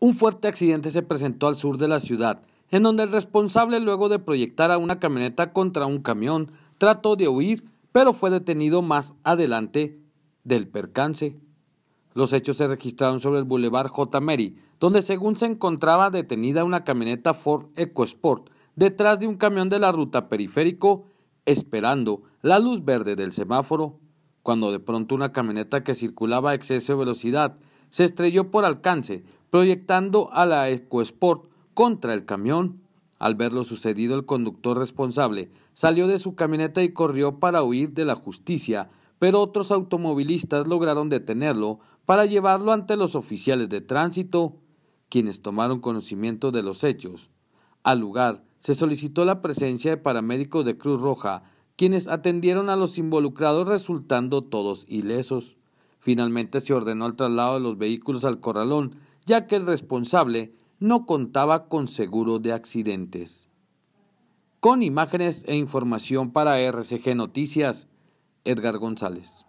Un fuerte accidente se presentó al sur de la ciudad, en donde el responsable, luego de proyectar a una camioneta contra un camión, trató de huir, pero fue detenido más adelante del percance. Los hechos se registraron sobre el Boulevard J. Mary, donde según se encontraba detenida una camioneta Ford EcoSport detrás de un camión de la ruta periférico, esperando la luz verde del semáforo, cuando de pronto una camioneta que circulaba a exceso de velocidad se estrelló por alcance proyectando a la EcoSport contra el camión. Al ver lo sucedido, el conductor responsable salió de su camioneta y corrió para huir de la justicia, pero otros automovilistas lograron detenerlo para llevarlo ante los oficiales de tránsito, quienes tomaron conocimiento de los hechos. Al lugar se solicitó la presencia de paramédicos de Cruz Roja, quienes atendieron a los involucrados resultando todos ilesos. Finalmente se ordenó el traslado de los vehículos al corralón ya que el responsable no contaba con seguro de accidentes. Con imágenes e información para RCG Noticias, Edgar González.